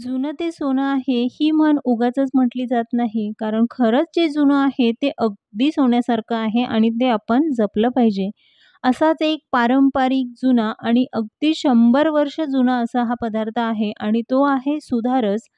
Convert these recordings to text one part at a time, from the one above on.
जुनं ते सोनं आहे ही म्हण उगाच म्हटली जात नाही कारण खरंच जे जुनं आहे ते अगदी सोन्यासारखं आहे आणि ते आपण जपलं पाहिजे असाच एक पारंपरिक जुना आणि अगदी शंभर वर्ष जुना असा हा पदार्थ आहे आणि तो आहे सुधारस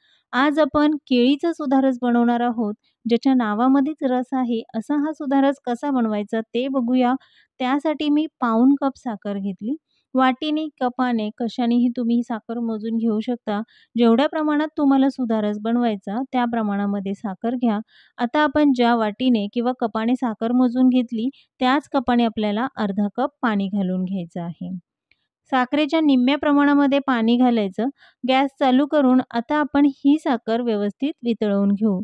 आज आपण केळीचा सुधारस बनवणार आहोत ज्याच्या नावामध्येच रस आहे असा हा सुधारस कसा बनवायचा ते बघूया त्यासाठी मी पाऊन कप साखर घेतली वाटीने कपाने कशानेही तुम्ही साखर मोजून घेऊ शकता जेवढ्या प्रमाणात तुम्हाला सुधारस बनवायचा त्या प्रमाणामध्ये साखर घ्या आता आपण ज्या वाटीने किंवा कपाने साखर मोजून घेतली त्याच कपाने आपल्याला अर्धा कप पाणी घालून घ्यायचं आहे साखरेच्या निम्म्या प्रमाणामध्ये पाणी घालायचं गॅस चालू करून आता आपण ही साखर व्यवस्थित वितळवून घेऊ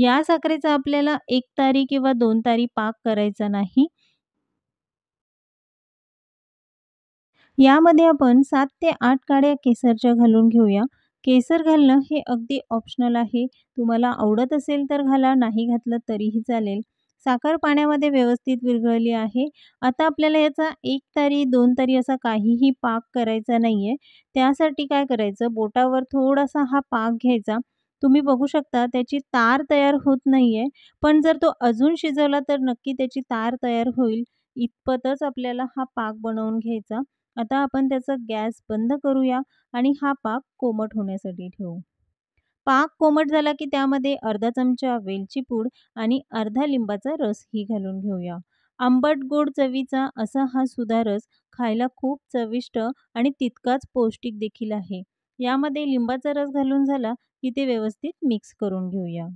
या साखरेचा आपल्याला एक तारी किंवा दोन तारी पाक करायचा नाही यामध्ये आपण सात ते आठ काड्या केसरच्या घालून घेऊया केसर घालणं हे अगदी ऑप्शनल आहे तुम्हाला आवडत असेल तर घाला नाही घातलं तरीही चालेल साखर पाण्यामध्ये व्यवस्थित विरघळली आहे आता आपल्याला याचा एक तारी दोन तारी असा काहीही पाक करायचा नाही आहे त्यासाठी काय करायचं बोटावर थोडासा हा पाक घ्यायचा तुम्ही बघू शकता त्याची तार तयार होत नाही आहे पण जर तो अजून शिजवला तर नक्की त्याची तार तयार होईल इतपतच आपल्याला हा पाक बनवून घ्यायचा आता आपण त्याचा गॅस बंद करूया आणि हा पाक कोमट होण्यासाठी ठेवू पाक कोमट झाला की त्यामध्ये अर्धा चमचा वेलची पूड आणि अर्धा लिंबाचा रसही घालून घेऊया आंबट गोड चवीचा असा हा सुधा रस खायला खूप चविष्ट आणि तितकाच पौष्टिक देखील आहे यामध्ये लिंबाचा रस घालून झाला की ते व्यवस्थित मिक्स करून घेऊया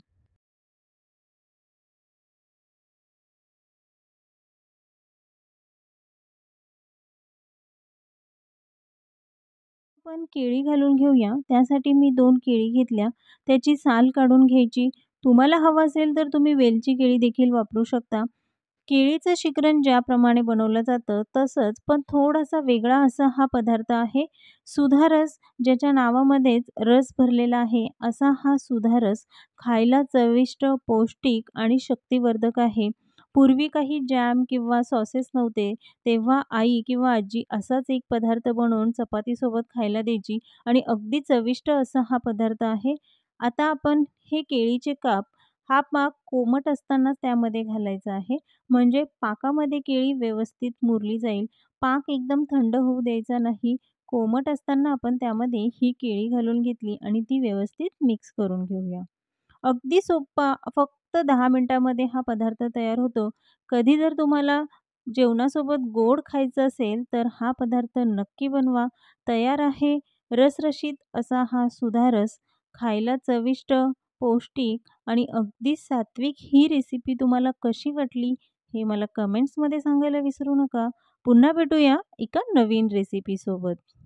पण केळी घालून घेऊया त्यासाठी मी दोन केळी घेतल्या त्याची साल काढून घ्यायची तुम्हाला हवं असेल तर तुम्ही वेलची केळी देखील वापरू शकता केळीचं शिकरण ज्याप्रमाणे बनवलं जातं तसंच पण थोडासा वेगळा असा हा पदार्थ आहे सुधारस ज्याच्या नावामध्येच रस भरलेला आहे असा हा सुधारस खायला चविष्ट पौष्टिक आणि शक्तिवर्धक आहे पूर्वी काही जॅम किंवा सॉसेस नव्हते तेव्हा आई किंवा आजी असाच एक पदार्थ बनवून चपातीसोबत खायला द्यायची आणि अगदी चविष्ट असा हा पदार्थ आहे आता आपण हे केळीचे काप हा पाक कोमट असतानाच त्यामध्ये घालायचा आहे म्हणजे पाकामध्ये केळी व्यवस्थित मुरली जाईल पाक एकदम थंड होऊ द्यायचा नाही कोमट असताना आपण त्यामध्ये ही केळी घालून घेतली आणि ती व्यवस्थित मिक्स करून घेऊया अगदी सोपा फक्त दहा मिनटामध्ये हा पदार्थ तयार होतो कधी जर तुम्हाला जेवणासोबत गोड खायचं असेल तर हा पदार्थ नक्की बनवा तयार आहे रसरशीत असा हा सुधारस खायला चविष्ट पौष्टिक आणि अगदी सात्विक ही रेसिपी तुम्हाला कशी वाटली हे मला कमेंट्समध्ये सांगायला विसरू नका पुन्हा भेटूया एका नवीन रेसिपीसोबत